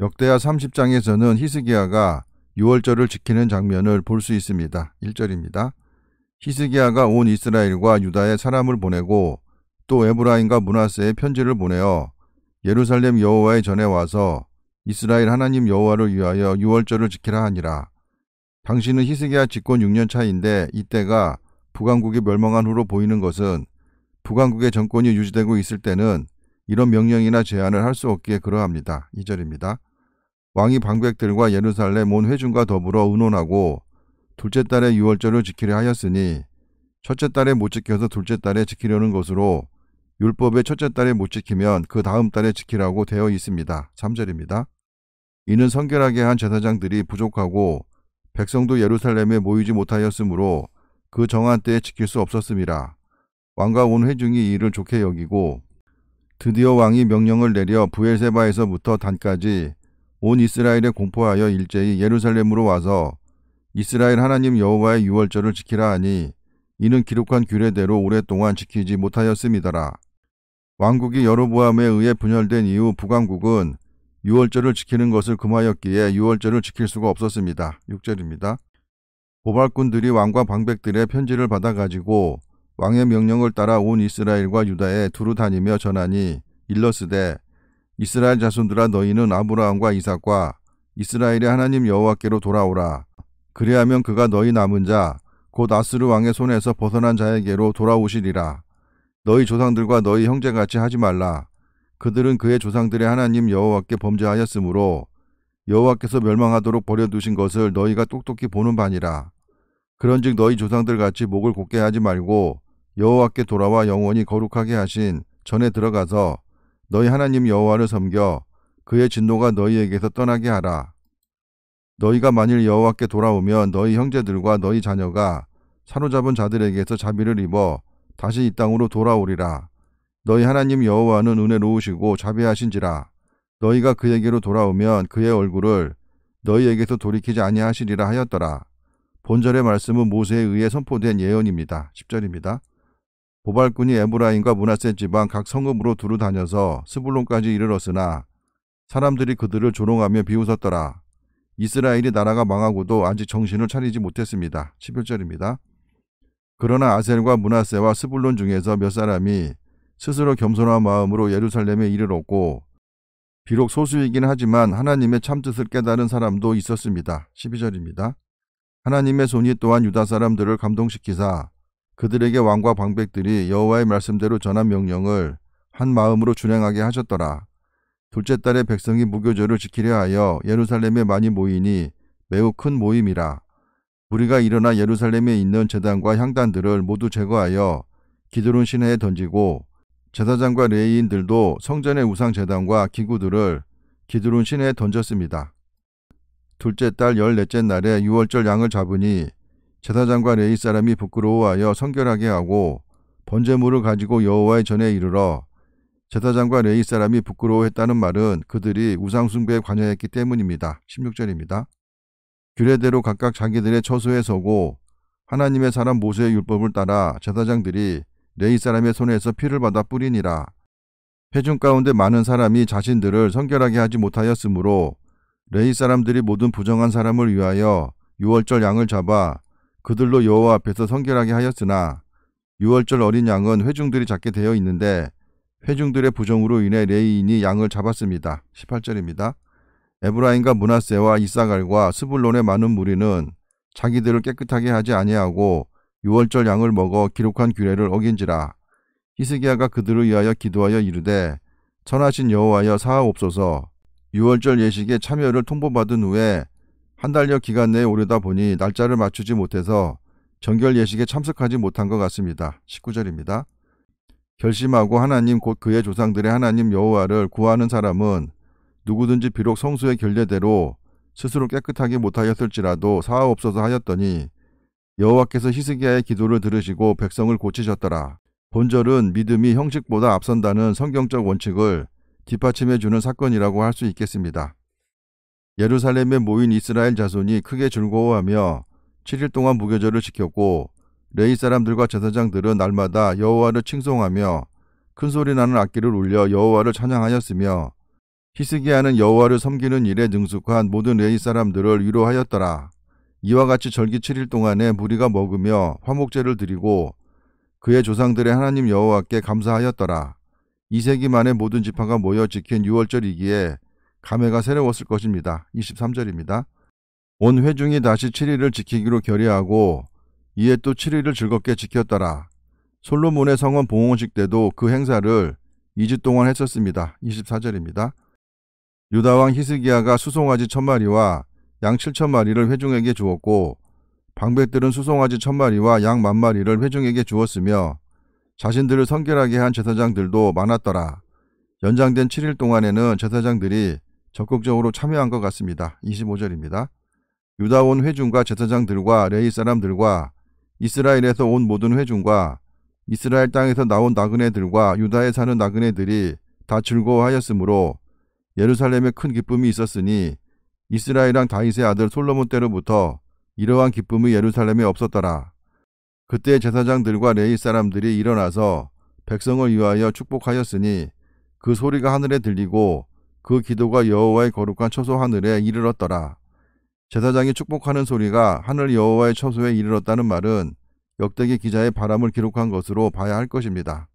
역대하 30장에서는 히스기야가 유월절을 지키는 장면을 볼 수 있습니다. 1절입니다. 히스기야가 온 이스라엘과 유다에 사람을 보내고 또 에브라임과 문하세의 편지를 보내어 예루살렘 여호와의 전에 와서 이스라엘 하나님 여호와를 위하여 유월절을 지키라 하니라. 당신은 히스기야 집권 6년 차인데 이때가 북왕국이 멸망한 후로 보이는 것은 북왕국의 정권이 유지되고 있을 때는 이런 명령이나 제안을 할 수 없기에 그러합니다. 2절입니다. 왕이 방백들과 예루살렘 온 회중과 더불어 의논하고 둘째 달의 유월절을 지키려 하였으니 첫째 달에 못 지켜서 둘째 달에 지키려는 것으로 율법의 첫째 달에 못 지키면 그 다음 달에 지키라고 되어 있습니다. 3절입니다. 이는 성결하게 한 제사장들이 부족하고 백성도 예루살렘에 모이지 못하였으므로 그 정한 때에 지킬 수없었습니다 왕과 온 회중이 이를 좋게 여기고 드디어 왕이 명령을 내려 부엘세바에서부터 단까지 온 이스라엘에 공포하여 일제히 예루살렘으로 와서 이스라엘 하나님 여호와의 유월절을 지키라 하니 이는 기록한 규례대로 오랫동안 지키지 못하였습니다라 왕국이 여로보암에 의해 분열된 이후 북왕국은 유월절을 지키는 것을 금하였기에 유월절을 지킬 수가 없었습니다. 6절입니다. 고발꾼들이 왕과 방백들의 편지를 받아가지고 왕의 명령을 따라 온 이스라엘과 유다에 두루 다니며 전하니 일러스되 이스라엘 자손들아 너희는 아브라함과 이삭과 이스라엘의 하나님 여호와께로 돌아오라. 그리하면 그가 너희 남은 자곧 아스르 왕의 손에서 벗어난 자에게로 돌아오시리라. 너희 조상들과 너희 형제같이 하지 말라. 그들은 그의 조상들의 하나님 여호와께 범죄하였으므로 여호와께서 멸망하도록 버려두신 것을 너희가 똑똑히 보는 바니라. 그런즉 너희 조상들 같이 목을 곱게 하지 말고 여호와께 돌아와 영원히 거룩하게 하신 전에 들어가서 너희 하나님 여호와를 섬겨 그의 진노가 너희에게서 떠나게 하라. 너희가 만일 여호와께 돌아오면 너희 형제들과 너희 자녀가 사로잡은 자들에게서 자비를 입어 다시 이 땅으로 돌아오리라. 너희 하나님 여호와는 은혜로우시고 자비하신지라. 너희가 그에게로 돌아오면 그의 얼굴을 너희에게서 돌이키지 아니하시리라 하였더라. 본절의 말씀은 모세에 의해 선포된 예언입니다. 10절입니다. 보발꾼이 에브라임과 문하세 지방 각 성읍으로 두루 다녀서 스불론까지 이르렀으나 사람들이 그들을 조롱하며 비웃었더라. 이스라엘이 나라가 망하고도 아직 정신을 차리지 못했습니다. 11절입니다. 그러나 아셀과 문하세와 스불론 중에서 몇 사람이 스스로 겸손한 마음으로 예루살렘에 이르렀고 비록 소수이긴 하지만 하나님의 참뜻을 깨달은 사람도 있었습니다. 12절입니다. 하나님의 손이 또한 유다 사람들을 감동시키사 그들에게 왕과 방백들이 여호와의 말씀대로 전한 명령을 한 마음으로 준행하게 하셨더라. 둘째 달에 백성이 무교절을 지키려 하여 예루살렘에 많이 모이니 매우 큰 모임이라. 우리가 일어나 예루살렘에 있는 재단과 향단들을 모두 제거하여 기드론 시내에 던지고 제사장과 레이인들도 성전의 우상 재단과 기구들을 기드론 시내에 던졌습니다. 둘째 달 열넷째 날에 6월절 양을 잡으니 제사장과 레이 사람이 부끄러워하여 성결하게 하고 번제물을 가지고 여호와의 전에 이르러 제사장과 레이 사람이 부끄러워했다는 말은 그들이 우상숭배에 관여했기 때문입니다. 16절입니다. 규례대로 각각 자기들의 처소에 서고 하나님의 사람 모세의 율법을 따라 제사장들이 레이 사람의 손에서 피를 받아 뿌리니라. 회중 가운데 많은 사람이 자신들을 성결하게 하지 못하였으므로 레이 사람들이 모든 부정한 사람을 위하여 유월절 양을 잡아 그들로 여호와 앞에서 성결하게 하였으나 유월절 어린 양은 회중들이 잡게 되어 있는데 회중들의 부정으로 인해 레이인이 양을 잡았습니다. 18절입니다. 에브라임과 문하세와 이사갈과 스불론의 많은 무리는 자기들을 깨끗하게 하지 아니하고 유월절 양을 먹어 기록한 규례를 어긴지라 히스기야가 그들을 위하여 기도하여 이르되 천하신 여호와여 사하옵소서 유월절 예식에 참여를 통보받은 후에 한 달여 기간 내에 오르다 보니 날짜를 맞추지 못해서 정결 예식에 참석하지 못한 것 같습니다. 19절입니다. 결심하고 하나님 곧 그의 조상들의 하나님 여호와를 구하는 사람은 누구든지 비록 성수의 결례대로 스스로 깨끗하게 못하였을지라도 사하옵소서 하였더니 여호와께서 히스기야의 기도를 들으시고 백성을 고치셨더라. 본절은 믿음이 형식보다 앞선다는 성경적 원칙을 뒷받침해 주는 사건이라고 할 수 있겠습니다. 예루살렘에 모인 이스라엘 자손이 크게 즐거워하며 7일 동안 무교절을 지켰고 레이 사람들과 제사장들은 날마다 여호와를 칭송하며 큰 소리 나는 악기를 울려 여호와를 찬양하였으며 히스기야는 여호와를 섬기는 일에 능숙한 모든 레이 사람들을 위로하였더라. 이와 같이 절기 7일 동안에 무리가 먹으며 화목제를 드리고 그의 조상들의 하나님 여호와께 감사하였더라. 2세기 만에 모든 지파가 모여 지킨 6월절이기에 감회가 새로웠을 것입니다. 23절입니다. 온 회중이 다시 7일을 지키기로 결의하고 이에 또 7일을 즐겁게 지켰더라. 솔로몬의 성원 봉헌식 때도 그 행사를 2주 동안 했었습니다. 24절입니다. 유다왕 히스기야가 수송아지 천마리와 양 7천마리를 회중에게 주었고 방백들은 수송아지 천마리와 양 만마리를 회중에게 주었으며 자신들을 성결하게 한 제사장들도 많았더라. 연장된 7일 동안에는 제사장들이 적극적으로 참여한 것 같습니다. 25절입니다. 유다온 회중과 제사장들과 레이 사람들과 이스라엘에서 온 모든 회중과 이스라엘 땅에서 나온 나그네들과 유다에 사는 나그네들이 다 즐거워하였으므로 예루살렘에 큰 기쁨이 있었으니 이스라엘랑 다윗의 아들 솔로몬 때로부터 이러한 기쁨이 예루살렘에 없었더라. 그때 제사장들과 레이 사람들이 일어나서 백성을 위하여 축복하였으니 그 소리가 하늘에 들리고 그 기도가 여호와의 거룩한 처소 하늘에 이르렀더라. 제사장이 축복하는 소리가 하늘 여호와의 처소에 이르렀다는 말은 역대기 기자의 바람을 기록한 것으로 봐야 할 것입니다.